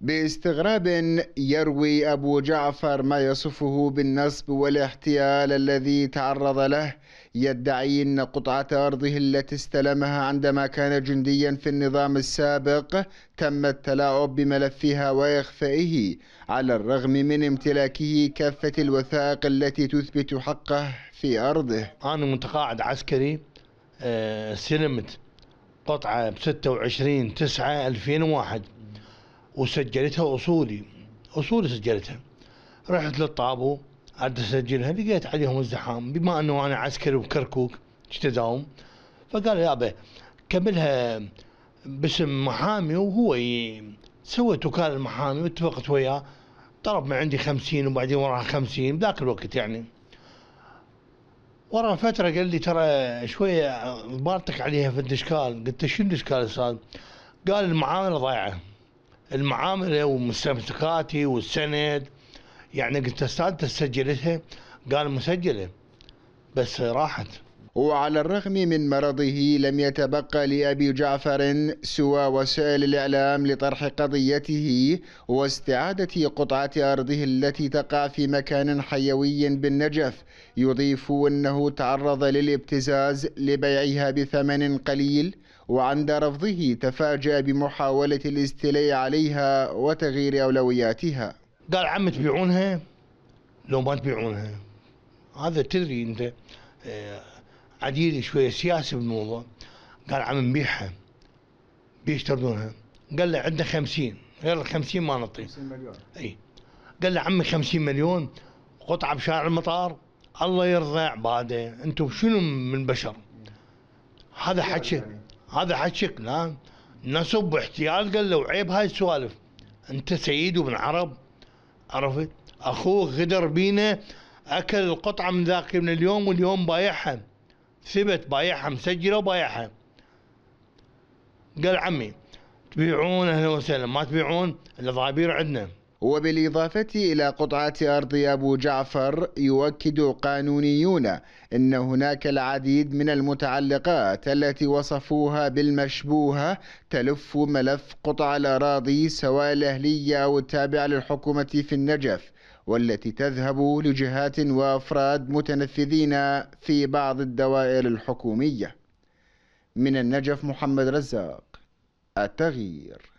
باستغراب يروي أبو جعفر ما يصفه بالنصب والاحتيال الذي تعرض له يدعي أن قطعة أرضه التي استلمها عندما كان جنديا في النظام السابق تم التلاعب بملفها وإخفائه على الرغم من امتلاكه كافة الوثائق التي تثبت حقه في أرضه أنا متقاعد عسكري آه، سلمت قطعة ب 26 9 2001 وسجلتها أصولي أصولي سجلتها رحت للطابو عاد أسجلها لقيت عليهم ازدحام بما أنه أنا عسكري وكركوك تداوم فقال يابا كملها باسم محامي وهو ي... سويت وكالة المحامي واتفقت وياه طلب من عندي خمسين وبعدين وراها خمسين ذاك الوقت يعني ورا فتره قال لي ترى شويه ضبطك عليها في الدشكال قلت شنو الدشكال استاذ؟ قال المعامله ضايعه المعامله ومستمسكاتي والسند يعني قلت استاذ تسجلتها؟ قال مسجله بس راحت وعلى الرغم من مرضه لم يتبقى لأبي جعفر سوى وسائل الإعلام لطرح قضيته واستعادة قطعة أرضه التي تقع في مكان حيوي بالنجف يضيف أنه تعرض للابتزاز لبيعها بثمن قليل وعند رفضه تفاجأ بمحاولة الاستيلاء عليها وتغيير أولوياتها قال عم تبيعونها لو ما تبيعونها هذا تدري أنت آه، عديل شويه سياسي بالموضوع قال عم نبيعها بيش تردونها قال له عندنا 50 غير ال 50 ما نعطي 50 مليون اي قال له عمي 50 مليون قطعه بشارع المطار الله يرضى عباده انتم شنو من بشر هذا حكي يعني. هذا حكيك لا نصب احتيال قال له عيب هاي السوالف انت سيد وابن عرب عرفت اخوك غدر بينا اكل القطعه من ذاك من اليوم واليوم بايعها ثبت بايعها مسجله وبايعها قال عمي تبيعون اهلا وسهلا ما تبيعون الا ضابير عندنا وبالإضافة إلى قطعة أرض أبو جعفر يؤكد قانونيون أن هناك العديد من المتعلقات التي وصفوها بالمشبوهة تلف ملف قطع الأراضي سواء الأهلية أو التابعة للحكومة في النجف والتي تذهب لجهات وأفراد متنفذين في بعض الدوائر الحكومية من النجف محمد رزاق التغيير